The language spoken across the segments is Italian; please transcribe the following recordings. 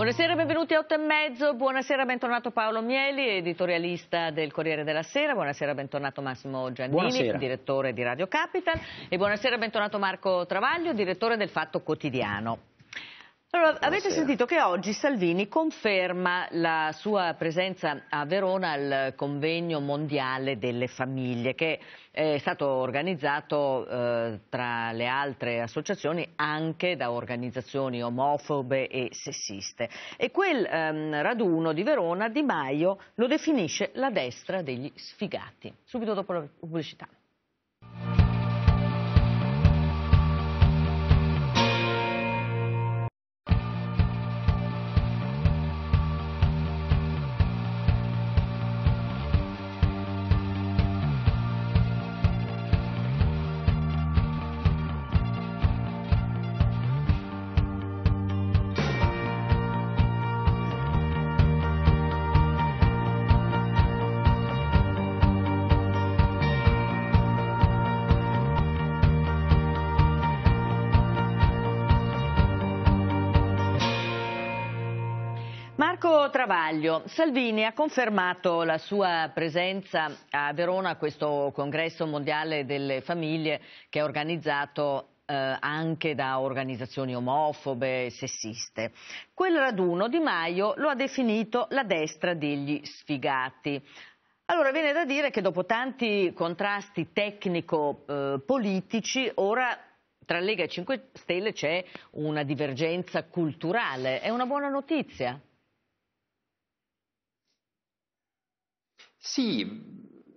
Buonasera, benvenuti a 8 e mezzo, buonasera, bentornato Paolo Mieli, editorialista del Corriere della Sera, buonasera, bentornato Massimo Giannini, buonasera. direttore di Radio Capital e buonasera, bentornato Marco Travaglio, direttore del Fatto Quotidiano. Allora, avete sentito che oggi Salvini conferma la sua presenza a Verona al convegno mondiale delle famiglie che è stato organizzato eh, tra le altre associazioni anche da organizzazioni omofobe e sessiste. E quel ehm, raduno di Verona Di Maio lo definisce la destra degli sfigati. Subito dopo la pubblicità. Travaglio. Salvini ha confermato la sua presenza a Verona a questo congresso mondiale delle famiglie che è organizzato eh, anche da organizzazioni omofobe e sessiste. Quel raduno Di Maio lo ha definito la destra degli sfigati. Allora, viene da dire che dopo tanti contrasti tecnico-politici, eh, ora tra Lega e 5 Stelle c'è una divergenza culturale. È una buona notizia? Sì,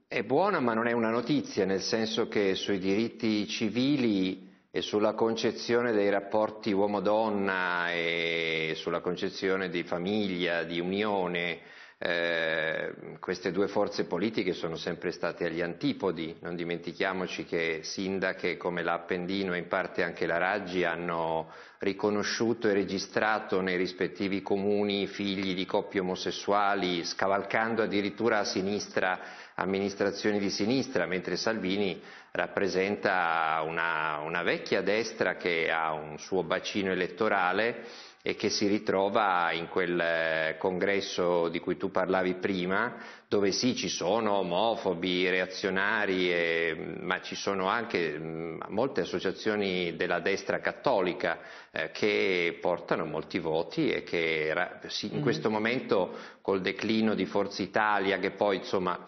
è buona ma non è una notizia, nel senso che sui diritti civili e sulla concezione dei rapporti uomo-donna e sulla concezione di famiglia, di unione, eh, queste due forze politiche sono sempre state agli antipodi, non dimentichiamoci che sindache come l'Appendino e in parte anche la Raggi hanno riconosciuto e registrato nei rispettivi comuni figli di coppie omosessuali, scavalcando addirittura a sinistra amministrazioni di sinistra, mentre Salvini rappresenta una, una vecchia destra che ha un suo bacino elettorale e che si ritrova in quel eh, congresso di cui tu parlavi prima, dove sì ci sono omofobi, reazionari, e, mm, ma ci sono anche mm, molte associazioni della destra cattolica eh, che portano molti voti e che in mm. questo momento col declino di Forza Italia, che poi insomma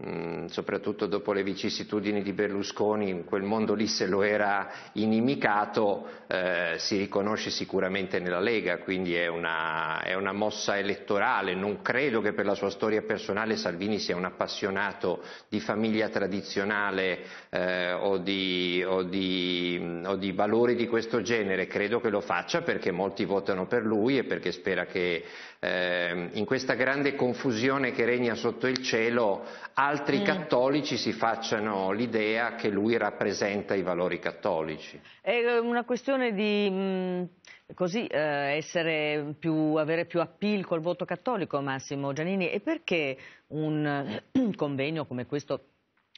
Mm, soprattutto dopo le vicissitudini di Berlusconi, quel mondo lì se lo era inimicato, eh, si riconosce sicuramente nella Lega, quindi è una, è una, mossa elettorale. Non credo che per la sua storia personale Salvini sia un appassionato di famiglia tradizionale eh, o, di, o, di, o di valori di questo genere, credo che lo faccia perché molti votano per lui e perché spera che eh, in questa grande confusione che regna sotto il cielo altri mm. cattolici si facciano l'idea che lui rappresenta i valori cattolici. È eh, una questione di mh, mm, così, eh, più, avere più appeal col voto cattolico, Massimo Giannini, e perché un, un eh, convegno come questo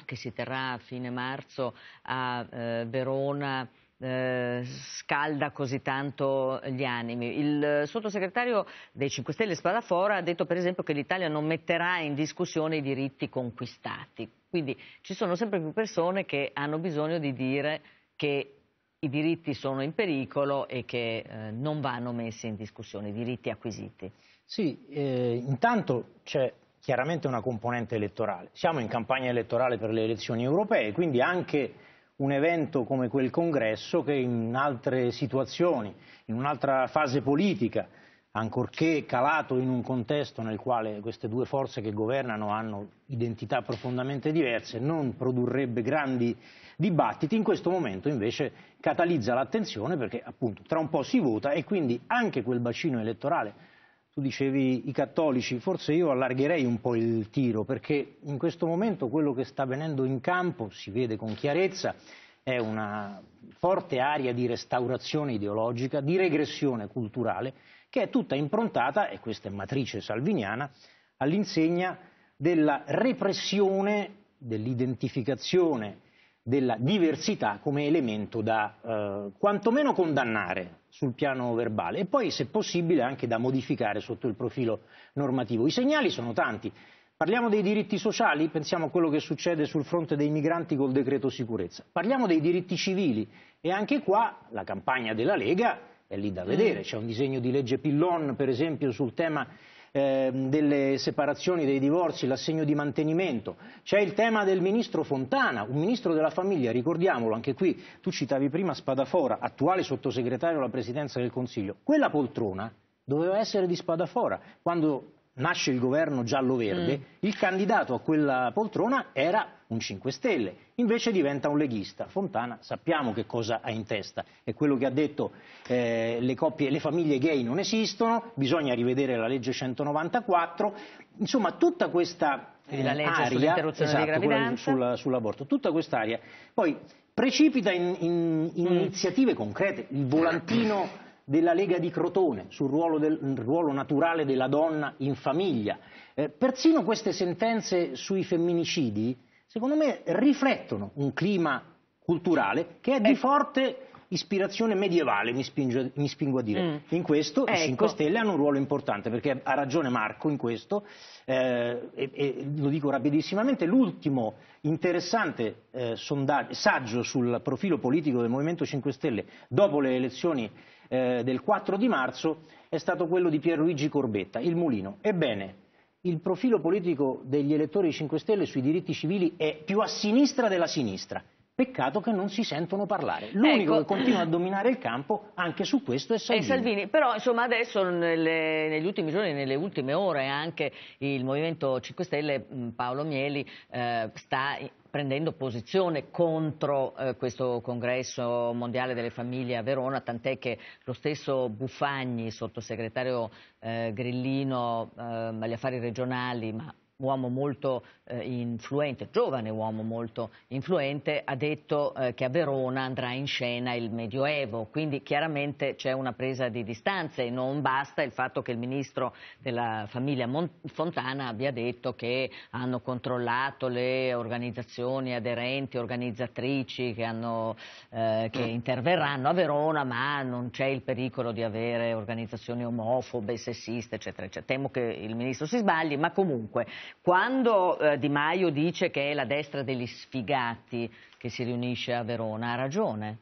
che si terrà a fine marzo a eh, Verona eh, scalda così tanto gli animi. Il sottosegretario dei 5 Stelle Spadafora ha detto per esempio che l'Italia non metterà in discussione i diritti conquistati. Quindi ci sono sempre più persone che hanno bisogno di dire che i diritti sono in pericolo e che eh, non vanno messi in discussione, i diritti acquisiti. Sì, eh, intanto c'è chiaramente una componente elettorale. Siamo in campagna elettorale per le elezioni europee, quindi anche un evento come quel congresso che in altre situazioni, in un'altra fase politica, ancorché calato in un contesto nel quale queste due forze che governano hanno identità profondamente diverse, non produrrebbe grandi dibattiti, in questo momento invece catalizza l'attenzione perché appunto tra un po' si vota e quindi anche quel bacino elettorale tu dicevi i cattolici, forse io allargherei un po' il tiro perché in questo momento quello che sta venendo in campo si vede con chiarezza è una forte area di restaurazione ideologica, di regressione culturale che è tutta improntata, e questa è matrice salviniana, all'insegna della repressione, dell'identificazione della diversità come elemento da eh, quantomeno condannare, sul piano verbale e poi, se possibile, anche da modificare sotto il profilo normativo. I segnali sono tanti. Parliamo dei diritti sociali, pensiamo a quello che succede sul fronte dei migranti col decreto sicurezza. Parliamo dei diritti civili e anche qua la campagna della Lega è lì da vedere. C'è un disegno di legge Pillon, per esempio, sul tema eh, delle separazioni, dei divorzi, l'assegno di mantenimento, c'è il tema del ministro Fontana, un ministro della famiglia, ricordiamolo, anche qui tu citavi prima Spadafora, attuale sottosegretario alla presidenza del Consiglio, quella poltrona doveva essere di Spadafora, quando nasce il governo giallo-verde, mm. il candidato a quella poltrona era un 5 Stelle, invece diventa un leghista. Fontana sappiamo che cosa ha in testa, è quello che ha detto eh, le, coppie, le famiglie gay non esistono, bisogna rivedere la legge 194, insomma tutta questa eh, la legge eh, aria, esatto, sulla, sull'aborto, tutta quest'area poi precipita in, in, in mm. iniziative concrete, il volantino della Lega di Crotone sul ruolo, del, ruolo naturale della donna in famiglia. Eh, persino queste sentenze sui femminicidi, secondo me, riflettono un clima culturale che è di ecco. forte ispirazione medievale, mi, spinge, mi spingo a dire. Mm. In questo ecco. i 5 Stelle hanno un ruolo importante, perché ha ragione Marco in questo, eh, e, e, lo dico rapidissimamente, l'ultimo interessante eh, sondaggio, saggio sul profilo politico del Movimento 5 Stelle dopo le elezioni eh, del 4 di marzo è stato quello di Pierluigi Corbetta, il mulino. Ebbene, il profilo politico degli elettori 5 Stelle sui diritti civili è più a sinistra della sinistra. Peccato che non si sentono parlare. L'unico ecco. che continua a dominare il campo anche su questo è Salvini. E Salvini. Però insomma, adesso nelle, negli ultimi giorni, nelle ultime ore anche il Movimento 5 Stelle, Paolo Mieli, eh, sta prendendo posizione contro eh, questo congresso mondiale delle famiglie a Verona, tant'è che lo stesso Buffagni, sottosegretario eh, Grillino eh, agli affari regionali, ma uomo molto eh, influente, giovane uomo molto influente, ha detto eh, che a Verona andrà in scena il Medioevo, quindi chiaramente c'è una presa di distanza e non basta il fatto che il ministro della famiglia Mont Fontana abbia detto che hanno controllato le organizzazioni aderenti, organizzatrici che, hanno, eh, che mm. interverranno a Verona, ma non c'è il pericolo di avere organizzazioni omofobe, sessiste, eccetera, eccetera. Temo che il ministro si sbagli, ma comunque quando eh, Di Maio dice che è la destra degli sfigati che si riunisce a Verona, ha ragione?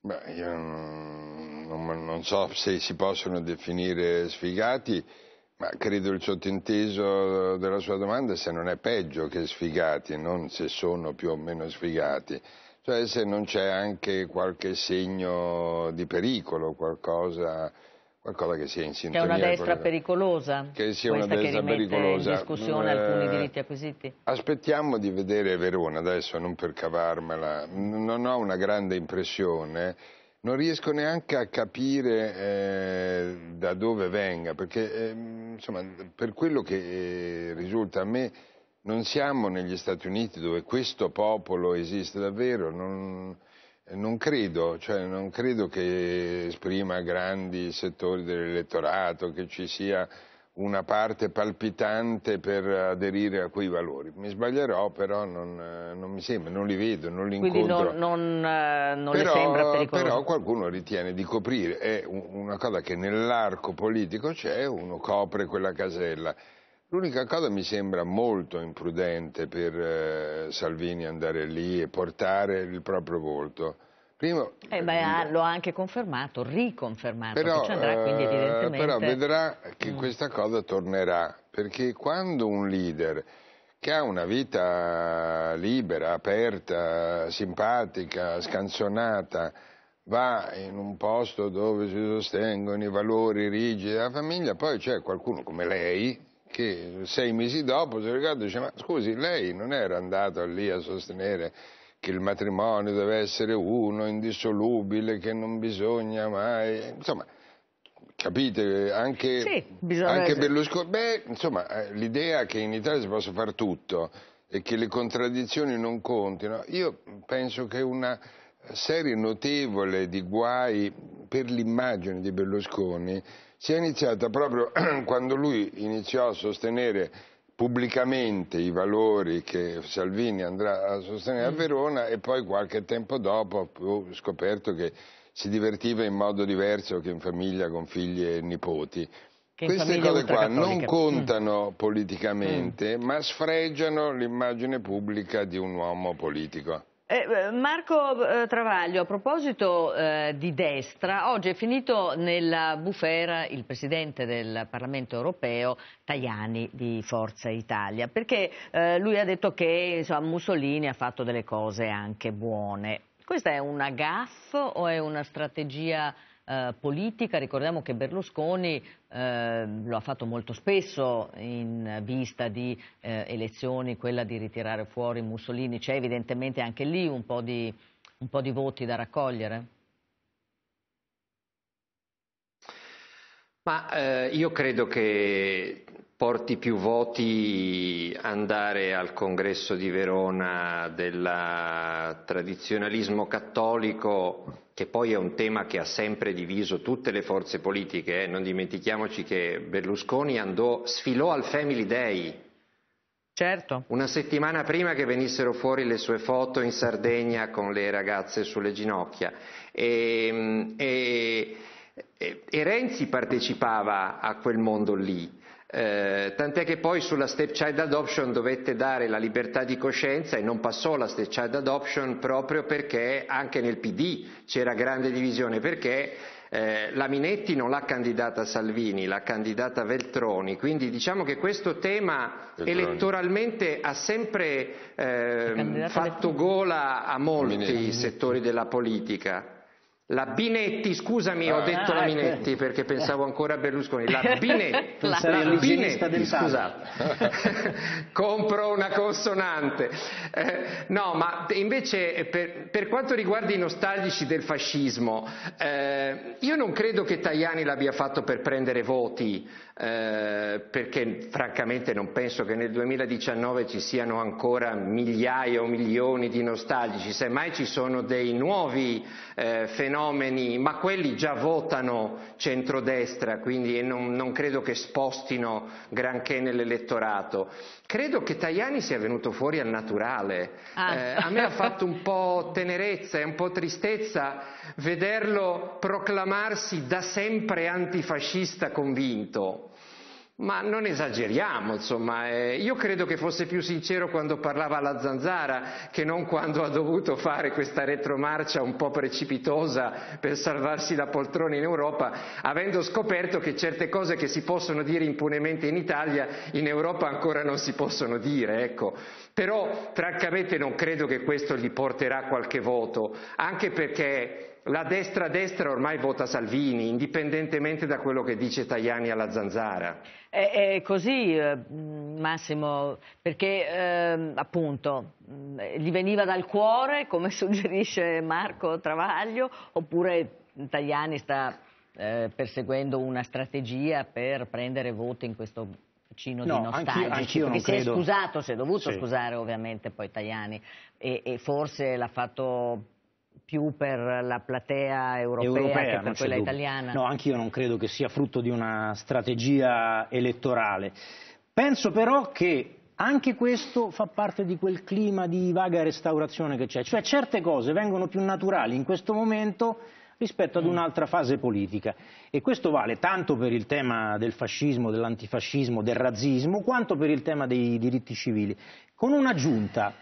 Beh, io non, non so se si possono definire sfigati, ma credo il sottinteso della sua domanda è se non è peggio che sfigati, non se sono più o meno sfigati cioè se non c'è anche qualche segno di pericolo, qualcosa qualcosa che sia in sintonia. Che è una destra con... pericolosa, che sia una destra pericolosa. in discussione eh... alcuni diritti acquisiti. Aspettiamo di vedere Verona, adesso non per cavarmela, non ho una grande impressione, non riesco neanche a capire eh, da dove venga, perché eh, insomma, per quello che eh, risulta a me non siamo negli Stati Uniti dove questo popolo esiste davvero, non non credo, cioè non credo che esprima grandi settori dell'elettorato, che ci sia una parte palpitante per aderire a quei valori. Mi sbaglierò, però non, non mi sembra, non li vedo, non li incontro. Quindi non, non, eh, non però, le sembra pericoloso. Però qualcuno ritiene di coprire, è una cosa che nell'arco politico c'è, uno copre quella casella. L'unica cosa mi sembra molto imprudente per eh, Salvini andare lì e portare il proprio volto. Primo, eh beh, eh, ah, lo ha anche confermato, riconfermato, però, andrà, quindi, eh, evidentemente... però vedrà che mm. questa cosa tornerà, perché quando un leader che ha una vita libera, aperta, simpatica, scanzonata, va in un posto dove si sostengono i valori rigidi della famiglia, poi c'è qualcuno come lei, che sei mesi dopo si e dice ma scusi lei non era andato lì a sostenere che il matrimonio deve essere uno, indissolubile, che non bisogna mai, insomma capite anche, sì, anche Berlusconi, beh insomma eh, l'idea che in Italia si possa fare tutto e che le contraddizioni non contino, io penso che una serie notevole di guai per l'immagine di Berlusconi si è iniziata proprio quando lui iniziò a sostenere pubblicamente i valori che Salvini andrà a sostenere a mm. Verona e poi qualche tempo dopo ho scoperto che si divertiva in modo diverso che in famiglia con figli e nipoti. Queste cose qua non mm. contano mm. politicamente, mm. ma sfregiano l'immagine pubblica di un uomo politico. Eh, eh, Marco eh, Travaglio, a proposito di destra, oggi è finito nella bufera il Presidente del Parlamento europeo, Tajani di Forza Italia, perché lui ha detto che insomma, Mussolini ha fatto delle cose anche buone. Questa è una gaffa o è una strategia eh, politica, ricordiamo che Berlusconi eh, lo ha fatto molto spesso in vista di eh, elezioni, quella di ritirare fuori Mussolini, c'è evidentemente anche lì un po' di, un po di voti da raccogliere? Ma eh, io credo che porti più voti andare al congresso di Verona del tradizionalismo cattolico, che poi è un tema che ha sempre diviso tutte le forze politiche. Eh? Non dimentichiamoci che Berlusconi andò, sfilò al Family Day. Certo. Una settimana prima che venissero fuori le sue foto in Sardegna con le ragazze sulle ginocchia. Ehm, e, e, e Renzi partecipava a quel mondo lì eh, tant'è che poi sulla stepchild adoption dovette dare la libertà di coscienza e non passò la stepchild adoption proprio perché anche nel PD c'era grande divisione, perché eh, la Minetti non l'ha candidata Salvini, l'ha candidata Veltroni, quindi diciamo che questo tema Veltroni. elettoralmente ha sempre eh, fatto gola a molti Minetti. settori della politica. La Binetti, scusami, ho ah, detto ah, la ecco. Minetti ecco. perché pensavo ancora a Berlusconi. La Binetti, la, la Binetti scusate, compro una consonante. Eh, no, ma invece eh, per, per, quanto riguarda i nostalgici del fascismo, eh, io non credo che Tajani l'abbia fatto per prendere voti, eh, perché francamente non penso che nel 2019 ci siano ancora migliaia o milioni di nostalgici, semmai ci sono dei nuovi eh, fenomeni fenomeni, ma quelli già votano centrodestra, quindi non, non credo che spostino granché nell'elettorato. Credo che Tajani sia venuto fuori al naturale. Ah. Eh, a me ha fatto un po' tenerezza e un po' tristezza vederlo proclamarsi da sempre antifascista convinto, ma non esageriamo, insomma, eh, io credo che fosse più sincero quando parlava alla zanzara che non quando ha dovuto fare questa retromarcia un po' precipitosa per salvarsi la poltrona in Europa, avendo scoperto che certe cose che si possono dire impunemente in Italia in Europa ancora non si possono dire, ecco. Però francamente non credo che questo gli porterà qualche voto, anche perché la destra-destra ormai vota Salvini, indipendentemente da quello che dice Tajani alla zanzara. È, è così, eh, Massimo, perché eh, appunto mm, gli veniva dal cuore, come suggerisce Marco Travaglio, oppure Tajani sta eh, perseguendo una strategia per prendere voti in questo no, di nostalgici, anch'io, anch'io perché si credo... è scusato, si è dovuto sì. scusare ovviamente poi Tajani e, e forse l'ha fatto più per la platea europea, europea che per quella italiana. No, anch'io non credo che sia frutto di una strategia elettorale. Penso però che anche questo fa parte di quel clima di vaga restaurazione che c'è, cioè certe cose vengono più naturali in questo momento rispetto ad mm. un'altra fase politica. E questo vale tanto per il tema del fascismo, dell'antifascismo, del razzismo, quanto per il tema dei diritti civili, con un'aggiunta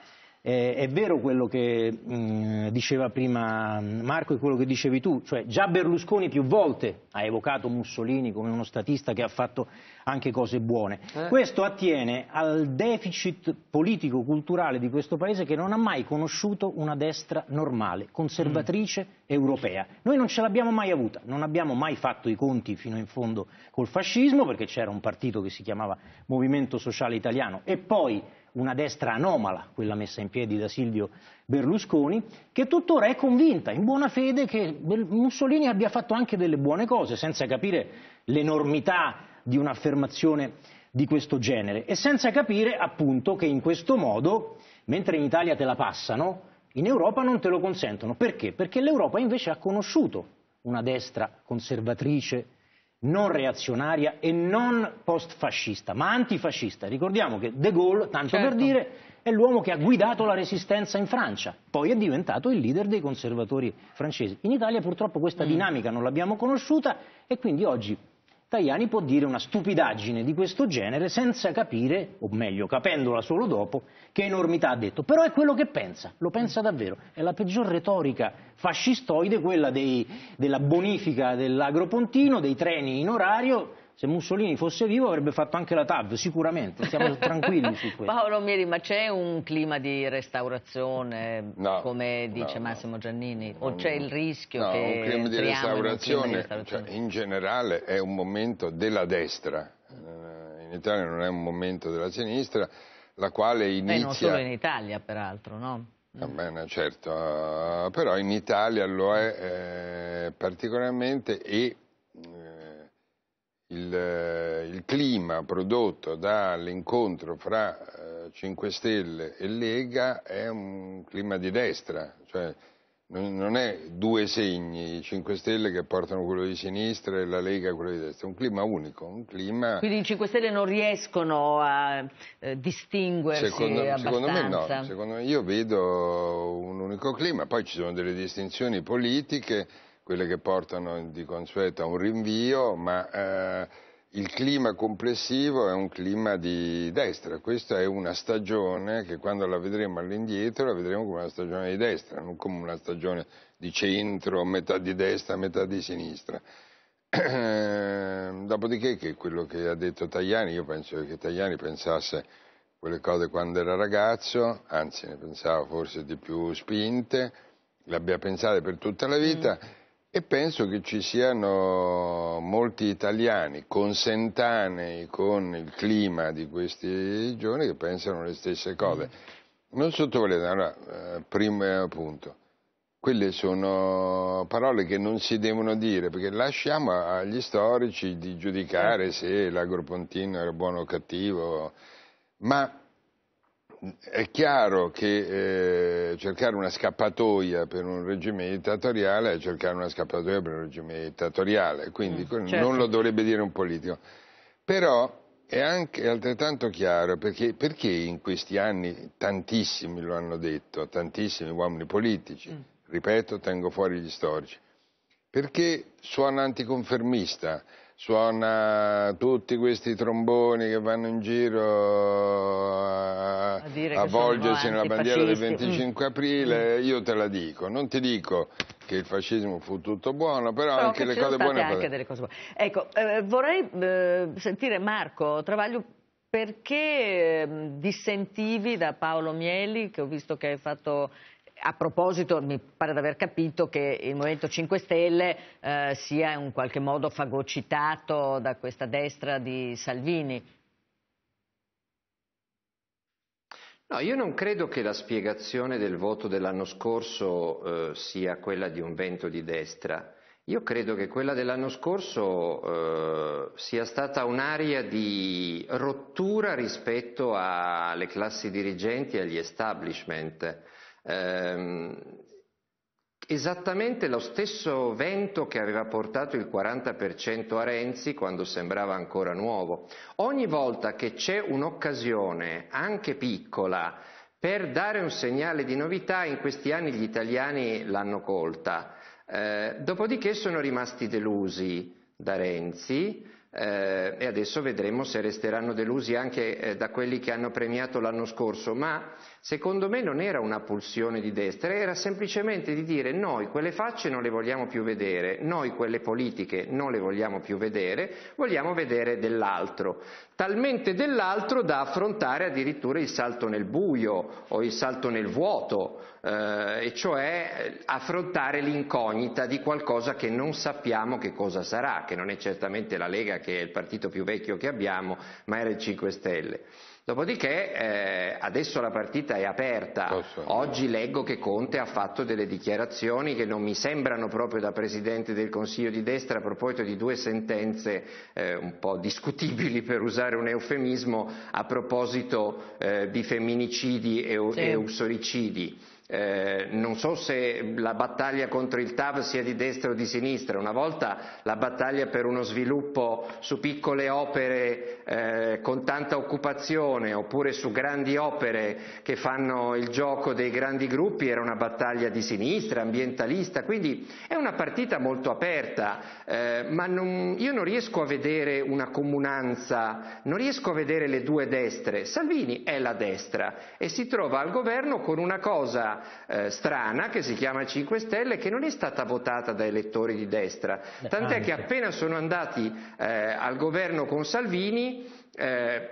eh, è vero quello che mh, mm, diceva prima Marco e quello che dicevi tu, cioè già Berlusconi più volte ha evocato Mussolini come uno statista che ha fatto anche cose buone. Eh. Questo attiene al deficit politico-culturale di questo paese che non ha mai conosciuto una destra normale, conservatrice mm. europea. Noi non ce l'abbiamo mai avuta, non abbiamo mai fatto i conti fino in fondo col fascismo perché c'era un partito che si chiamava Movimento Sociale Italiano e poi una destra anomala, quella messa in piedi da Silvio Berlusconi, che tuttora è convinta in buona fede che Mussolini abbia fatto anche delle buone cose, senza capire l'enormità di un'affermazione di questo genere e senza capire appunto che in questo modo, mentre in Italia te la passano, in Europa non te lo consentono. Perché? Perché l'Europa invece ha conosciuto una destra conservatrice, non reazionaria e non post-fascista, ma antifascista. Ricordiamo che De Gaulle, tanto certo. per dire, è l'uomo che ha guidato la resistenza in Francia, poi è diventato il leader dei conservatori francesi. In Italia purtroppo questa mm. dinamica non l'abbiamo conosciuta e quindi oggi Tajani può dire una stupidaggine di questo genere senza capire, o meglio capendola solo dopo, che enormità ha detto. Però è quello che pensa, lo pensa davvero. È la peggior retorica fascistoide, quella dei, della bonifica dell'agropontino, dei treni in orario, se Mussolini fosse vivo avrebbe fatto anche la TAV, sicuramente, siamo tranquilli su questo. Paolo Mieri, ma c'è un clima di restaurazione, no, come dice no, Massimo Giannini? O c'è il rischio no, che... un clima di restaurazione, in, cioè, di restaurazione? Cioè, in generale è un momento della destra, eh, in Italia non è un momento della sinistra, la quale inizia... Beh, non solo in Italia, peraltro, no? Eh, bene, certo, eh, però in Italia lo è eh, particolarmente e il, eh, il clima prodotto dall'incontro fra 5 eh, Stelle e Lega è un clima di destra, cioè non è due segni, i 5 Stelle che portano quello di sinistra e la Lega quello di destra, è un clima unico, un clima... Quindi i 5 Stelle non riescono a eh, distinguersi secondo, secondo, me no, secondo me io vedo un unico clima, poi ci sono delle distinzioni politiche quelle che portano di consueto a un rinvio, ma eh, il clima complessivo è un clima di destra. Questa è una stagione che quando la vedremo all'indietro la vedremo come una stagione di destra, non come una stagione di centro, metà di destra, metà di sinistra. Dopodiché che quello che ha detto Tajani, io penso che Tajani pensasse quelle cose quando era ragazzo, anzi ne pensava forse di più spinte, le abbia pensate per tutta la vita. Mm. E penso che ci siano molti italiani consentanei con il clima di questi giorni che pensano le stesse cose. Mm. Non sottovalutare, allora, eh, primo eh, punto, quelle sono parole che non si devono dire, perché lasciamo agli storici di giudicare eh. se l'agropontino era buono o cattivo, ma è chiaro che eh, cercare una scappatoia per un regime dittatoriale è cercare una scappatoia per un regime dittatoriale, quindi mm, certo. non lo dovrebbe dire un politico. Però è anche altrettanto chiaro perché, perché, in questi anni tantissimi lo hanno detto, tantissimi uomini politici, mm. ripeto, tengo fuori gli storici, perché suona anticonfermista suona tutti questi tromboni che vanno in giro a, a, volgersi nella bandiera del 25 mm. aprile, mm. io te la dico, non ti dico che il fascismo fu tutto buono, però, però anche le cose buone... Anche delle cose buone. Ecco, eh, vorrei eh, sentire Marco Travaglio perché ehm, dissentivi da Paolo Mieli, che ho visto che hai fatto a proposito, mi pare di aver capito che il Movimento 5 Stelle eh, sia in qualche modo fagocitato da questa destra di Salvini. No, io non credo che la spiegazione del voto dell'anno scorso eh, sia quella di un vento di destra. Io credo che quella dell'anno scorso eh, sia stata un'area di rottura rispetto alle classi dirigenti e agli establishment ehm, esattamente lo stesso vento che aveva portato il 40% a Renzi quando sembrava ancora nuovo. Ogni volta che c'è un'occasione, anche piccola, per dare un segnale di novità, in questi anni gli italiani l'hanno colta. Eh, dopodiché sono rimasti delusi da Renzi, eh, e adesso vedremo se resteranno delusi anche eh, da quelli che hanno premiato l'anno scorso, ma secondo me non era una pulsione di destra, era semplicemente di dire noi quelle facce non le vogliamo più vedere, noi quelle politiche non le vogliamo più vedere, vogliamo vedere dell'altro, talmente dell'altro da affrontare addirittura il salto nel buio o il salto nel vuoto, eh, e cioè eh, affrontare l'incognita di qualcosa che non sappiamo che cosa sarà, che non è certamente la Lega che è il partito più vecchio che abbiamo, ma era il 5 Stelle. Dopodiché eh, adesso la partita è aperta, oggi leggo che Conte ha fatto delle dichiarazioni che non mi sembrano proprio da Presidente del Consiglio di destra a proposito di due sentenze eh, un po' discutibili per usare un eufemismo a proposito eh, di femminicidi e, sì. e usoricidi. Eh, non so se la battaglia contro il TAV sia di destra o di sinistra, una volta la battaglia per uno sviluppo su piccole opere eh, con tanta occupazione oppure su grandi opere che fanno il gioco dei grandi gruppi era una battaglia di sinistra, ambientalista, quindi è una partita molto aperta, eh, ma non, io non riesco a vedere una comunanza, non riesco a vedere le due destre. Salvini è la destra e si trova al governo con una cosa forza eh, strana che si chiama 5 Stelle che non è stata votata da elettori di destra, tant'è ah, che appena sono andati eh, al governo con Salvini eh,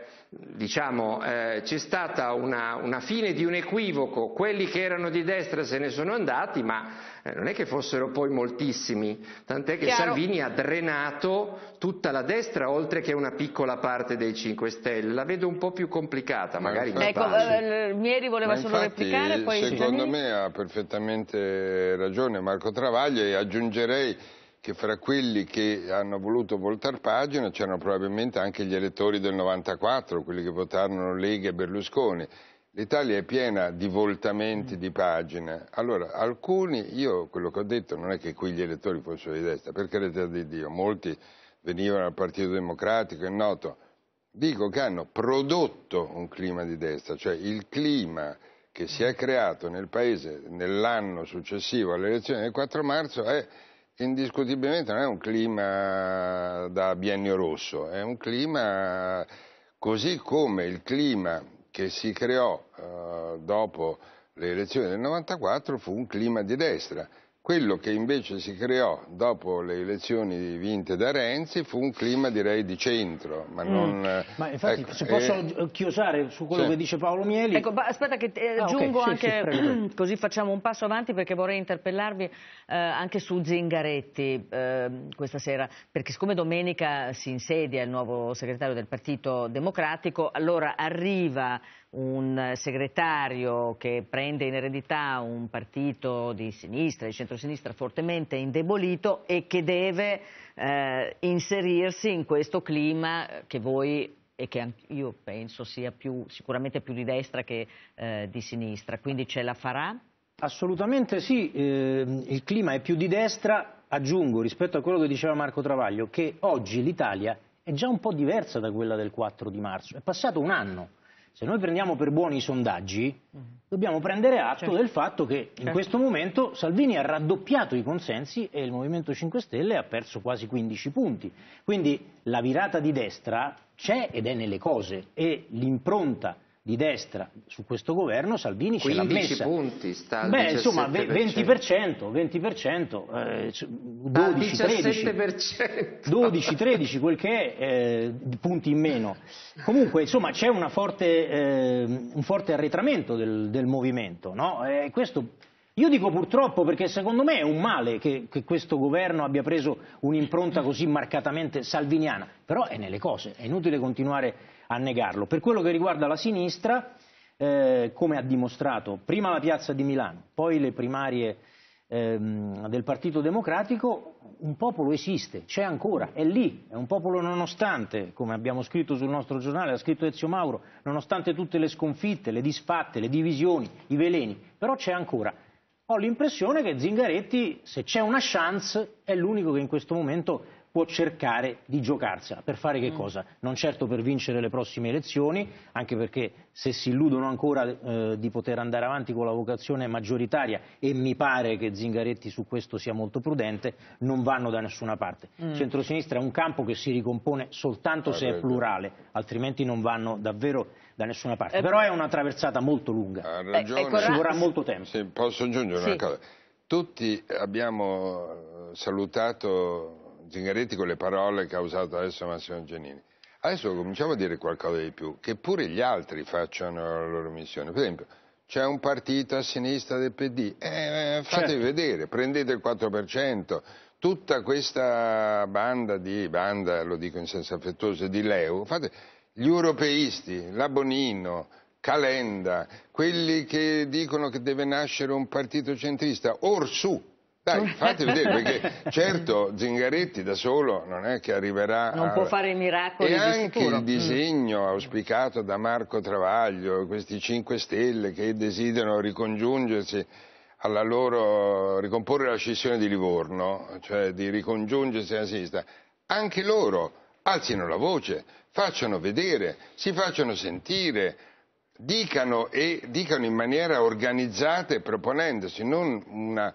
diciamo, eh, c'è stata una, una, fine di un equivoco, quelli che erano di destra se ne sono andati, ma eh, non è che fossero poi moltissimi, tant'è che Chiaro. Salvini ha drenato tutta la destra oltre che una piccola parte dei 5 Stelle, la vedo un po' più complicata, ma magari infatti, ecco, eh, eh, Mieri voleva solo infatti, replicare, poi secondo me ha perfettamente ragione Marco Travaglio e aggiungerei che fra quelli che hanno voluto voltare pagina c'erano probabilmente anche gli elettori del 94, quelli che votarono Lega e Berlusconi. L'Italia è piena di voltamenti di pagina. Allora, alcuni, io quello che ho detto non è che qui gli elettori fossero di destra, per carità di Dio, molti venivano al Partito Democratico, è noto. Dico che hanno prodotto un clima di destra, cioè il clima che si è creato nel Paese nell'anno successivo alle elezioni del 4 marzo è indiscutibilmente non è un clima da biennio rosso, è un clima così come il clima che si creò eh, dopo le elezioni del 94 fu un clima di destra. Quello che invece si creò dopo le elezioni vinte da Renzi fu un clima direi di centro. Ma, mm. non, mm. ma eh, infatti ecco, se posso eh... chiosare su quello sì. che dice Paolo Mieli. Ecco, aspetta che eh, ah, aggiungo okay. sì, anche, sì, così facciamo un passo avanti perché vorrei interpellarvi eh, anche su Zingaretti ehm, questa sera, perché siccome domenica si insedia il nuovo segretario del Partito Democratico, allora arriva un segretario che prende in eredità un partito di sinistra, di centrosinistra fortemente indebolito e che deve eh, inserirsi in questo clima che voi e che io penso sia più, sicuramente più di destra che eh, di sinistra, quindi ce la farà? Assolutamente sì, eh, il clima è più di destra, aggiungo rispetto a quello che diceva Marco Travaglio, che oggi l'Italia è già un po' diversa da quella del 4 di marzo, è passato un anno. Se noi prendiamo per buoni i sondaggi, mm-hmm. dobbiamo prendere atto certo. del fatto che in certo. questo momento Salvini ha raddoppiato i consensi e il Movimento 5 Stelle ha perso quasi 15 punti. Quindi la virata di destra c'è ed è nelle cose e l'impronta di destra su questo governo, Salvini ce l'ha messa. 15 punti sta al Beh, 17%. insomma, 20%, 20% 12, 13, 12, 13, quel che è, eh, punti in meno. Comunque, insomma, c'è eh, un forte arretramento del, del movimento, no? questo, io dico purtroppo perché secondo me è un male che, che questo governo abbia preso un'impronta così marcatamente salviniana, però è nelle cose, è inutile continuare a negarlo. Per quello che riguarda la sinistra, eh, come ha dimostrato prima la piazza di Milano, poi le primarie ehm, del Partito Democratico, un popolo esiste, c'è ancora, è lì, è un popolo nonostante, come abbiamo scritto sul nostro giornale, ha scritto Ezio Mauro, nonostante tutte le sconfitte, le disfatte, le divisioni, i veleni, però c'è ancora. Ho l'impressione che Zingaretti, se c'è una chance, è l'unico che in questo momento può cercare di giocarsela. Per fare che mm. cosa? Non certo per vincere le prossime elezioni, anche perché se si illudono ancora eh, di poter andare avanti con la vocazione maggioritaria, e mi pare che Zingaretti su questo sia molto prudente, non vanno da nessuna parte. Il mm. centrosinistra è un campo che si ricompone soltanto ah, se è plurale, altrimenti non vanno davvero da nessuna parte. Eh, Però è una traversata molto lunga, eh, ragione, ci vorrà molto tempo. Sì, posso aggiungere sì. cosa? Tutti abbiamo eh, salutato Zingaretti con le parole che ha usato adesso Massimo Giannini. Adesso cominciamo a dire qualcosa di più, che pure gli altri facciano la loro missione. Per esempio, c'è un partito a sinistra del PD, eh, eh fatevi certo. vedere, prendete il 4%, tutta questa banda di, banda lo dico in senso affettuoso, di Leu, fate, gli europeisti, la Bonino, Calenda, quelli che dicono che deve nascere un partito centrista, orsù dai, cioè, fate vedere, perché certo Zingaretti da solo non è che arriverà... Non a... può fare i miracoli E anche sicuro. il mm. disegno auspicato da Marco Travaglio, questi 5 Stelle che desiderano ricongiungersi alla loro... ricomporre la scissione di Livorno, cioè di ricongiungersi alla sinistra, anche loro alzino la voce, facciano vedere, si facciano sentire, dicano, e, dicano in maniera organizzata e proponendosi, non una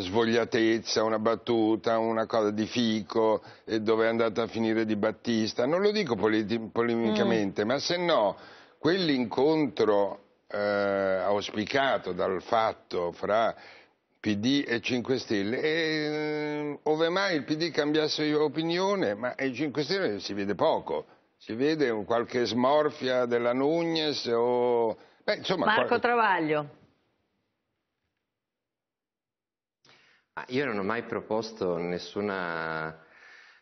svogliatezza, una battuta, una cosa di Fico, dove è andata a finire di Battista, non lo dico polemicamente, mm. ma se no quell'incontro eh, auspicato dal fatto fra PD e 5 Stelle, e, mm, ove mai il PD cambiasse opinione, ma i 5 Stelle si vede poco, si vede qualche smorfia della Nunez o... Beh, insomma, Marco qual... Travaglio. Ah, io non ho mai proposto nessuna,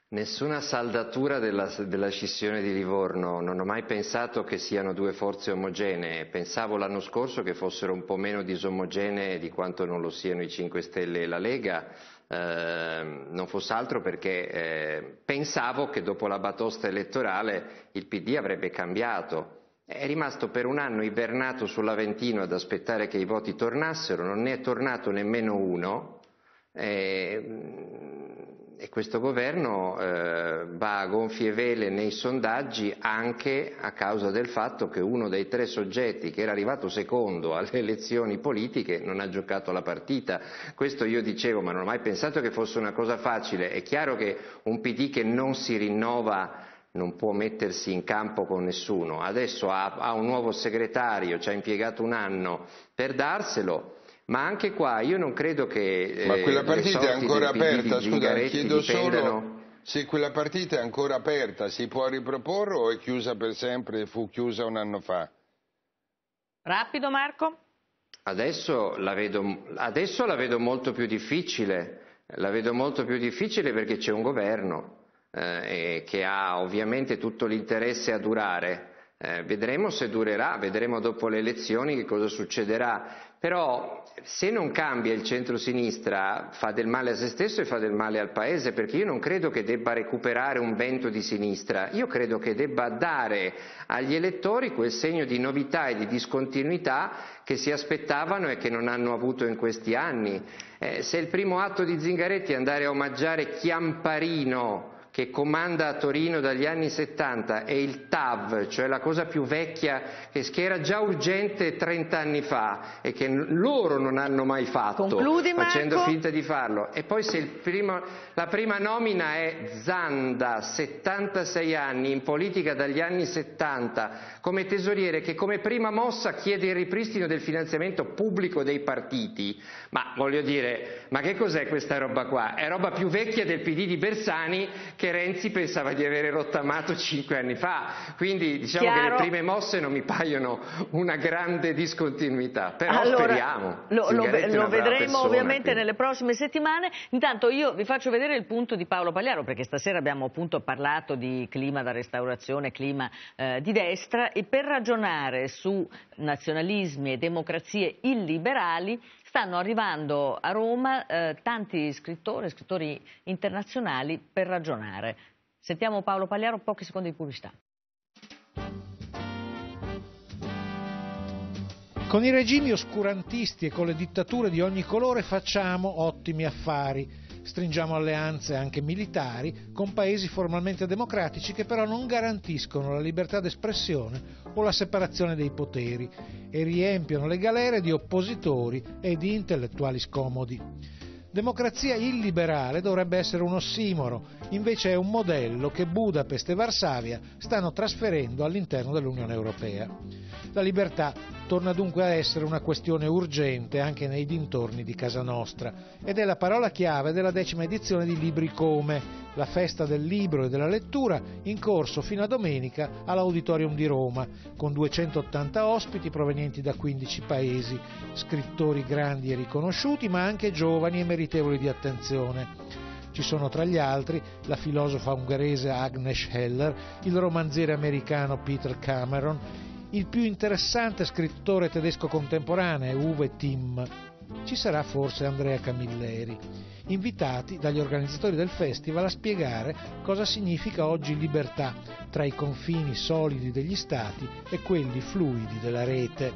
nessuna saldatura della, della, scissione di Livorno, non ho mai pensato che siano due forze omogenee, pensavo l'anno scorso che fossero un po' meno disomogenee di quanto non lo siano i 5 Stelle e la Lega, eh, non fosse altro perché eh, pensavo che dopo la batosta elettorale il PD avrebbe cambiato. È rimasto per un anno ibernato sull'Aventino ad aspettare che i voti tornassero, non ne è tornato nemmeno uno, Ehm, e questo governo eh, va a gonfie vele nei sondaggi anche a causa del fatto che uno dei tre soggetti che era arrivato secondo alle elezioni politiche non ha giocato la partita. Questo io dicevo, ma non ho mai pensato che fosse una cosa facile. È chiaro che un PD che non si rinnova non può mettersi in campo con nessuno. Adesso ha, ha un nuovo segretario, ci ha impiegato un anno per darselo ma anche qua io non credo che... Eh, Ma quella partita è ancora aperta, di, scusa, chiedo solo se quella partita è ancora aperta, si può riproporre o è chiusa per sempre e fu chiusa un anno fa? Rapido Marco. Adesso la vedo, adesso la vedo molto più difficile, la vedo molto più difficile perché c'è un governo eh, che ha ovviamente tutto l'interesse a durare eh, vedremo se durerà, vedremo dopo le elezioni che cosa succederà, però se non cambia il centro-sinistra fa del male a se stesso e fa del male al Paese, perché io non credo che debba recuperare un vento di sinistra, io credo che debba dare agli elettori quel segno di novità e di discontinuità che si aspettavano e che non hanno avuto in questi anni. Eh, se il primo atto di Zingaretti è andare a omaggiare Chiamparino, che comanda a Torino dagli anni 70 e il TAV, cioè la cosa più vecchia che, era già urgente 30 anni fa e che loro non hanno mai fatto, Concludi, facendo finta di farlo. E poi se il primo, la prima nomina è Zanda, 76 anni, in politica dagli anni 70, come tesoriere che come prima mossa chiede il ripristino del finanziamento pubblico dei partiti. Ma voglio dire, ma che cos'è questa roba qua? È roba più vecchia del PD di Bersani che Renzi pensava di avere rottamato cinque anni fa. Quindi diciamo Chiaro. che le prime mosse non mi paiono una grande discontinuità, però allora, speriamo. Lo, lo, lo vedremo persona, ovviamente quindi. nelle prossime settimane. Intanto io vi faccio vedere il punto di Paolo Pagliaro, perché stasera abbiamo appunto parlato di clima da restaurazione, clima eh, di destra, e per ragionare su nazionalismi e democrazie illiberali stanno arrivando a Roma eh, tanti scrittori, scrittori internazionali per ragionare. Sentiamo Paolo Pagliaro, pochi secondi di pubblicità. Con i regimi oscurantisti e con le dittature di ogni colore facciamo ottimi affari. Stringiamo alleanze anche militari con paesi formalmente democratici che però non garantiscono la libertà d'espressione o la separazione dei poteri e riempiono le galere di oppositori e di intellettuali scomodi. Democrazia illiberale dovrebbe essere un ossimoro, invece è un modello che Budapest e Varsavia stanno trasferendo all'interno dell'Unione Europea. La libertà torna dunque a essere una questione urgente anche nei dintorni di casa nostra ed è la parola chiave della decima edizione di Libri Come, la festa del libro e della lettura in corso fino a domenica all'Auditorium di Roma, con 280 ospiti provenienti da 15 paesi, scrittori grandi e riconosciuti, ma anche giovani e meritevoli di attenzione. Ci sono tra gli altri la filosofa ungherese Agnes Heller, il romanziere americano Peter Cameron, il più interessante scrittore tedesco contemporaneo, Uwe Timm. Ci sarà forse Andrea Camilleri, invitati dagli organizzatori del festival a spiegare cosa significa oggi libertà tra i confini solidi degli stati e quelli fluidi della rete.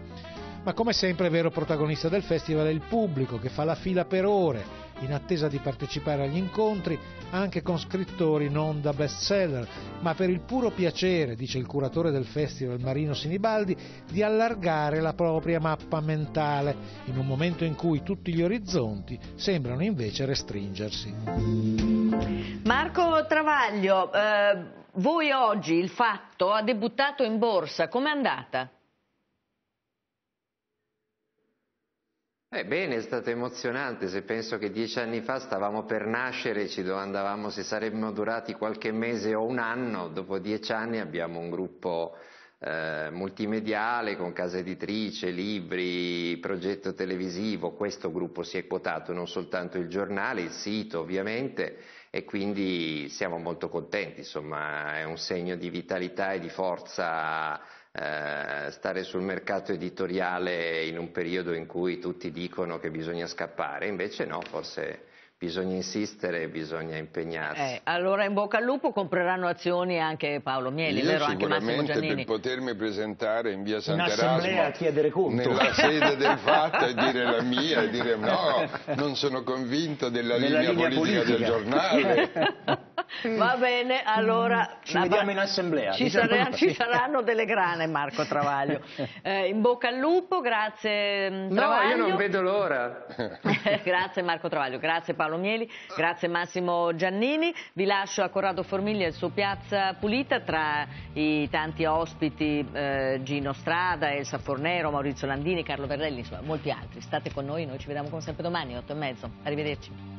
Ma come sempre vero protagonista del festival è il pubblico che fa la fila per ore in attesa di partecipare agli incontri anche con scrittori non da bestseller, ma per il puro piacere, dice il curatore del festival Marino Sinibaldi, di allargare la propria mappa mentale in un momento in cui tutti gli orizzonti sembrano invece restringersi. Marco Travaglio, eh, voi oggi il fatto ha debuttato in borsa, com'è andata? Ebbene, è stato emozionante se penso che dieci anni fa stavamo per nascere e ci domandavamo se saremmo durati qualche mese o un anno, dopo dieci anni abbiamo un gruppo eh, multimediale con casa editrice, libri, progetto televisivo, questo gruppo si è quotato, non soltanto il giornale, il sito ovviamente e quindi siamo molto contenti, insomma è un segno di vitalità e di forza eh, stare sul mercato editoriale in un periodo in cui tutti dicono che bisogna scappare, invece no, forse bisogna insistere, bisogna impegnarsi. Eh, allora in bocca al lupo compreranno azioni anche Paolo Mieli, vero? Anche Massimo Giannini. per potermi presentare in via Sant'Erasmo nella sede del fatto e dire la mia e dire no, non sono convinto della linea, linea politica, politica del giornale. Mm. Va bene, allora... Mm. Ci vabbè, vediamo in assemblea. Ci, diciamo sarà, ci, saranno delle grane, Marco Travaglio. Eh, in bocca al lupo, grazie Travaglio. Mm, no, io non vedo l'ora. grazie Marco Travaglio, grazie Paolo Mieli, grazie Massimo Giannini. Vi lascio a Corrado Formiglia e il suo Piazza Pulita tra i tanti ospiti eh, Gino Strada, Elsa Fornero, Maurizio Landini, Carlo Verrelli, insomma molti altri. State con noi, noi ci vediamo come sempre domani, 8 e mezzo. Arrivederci.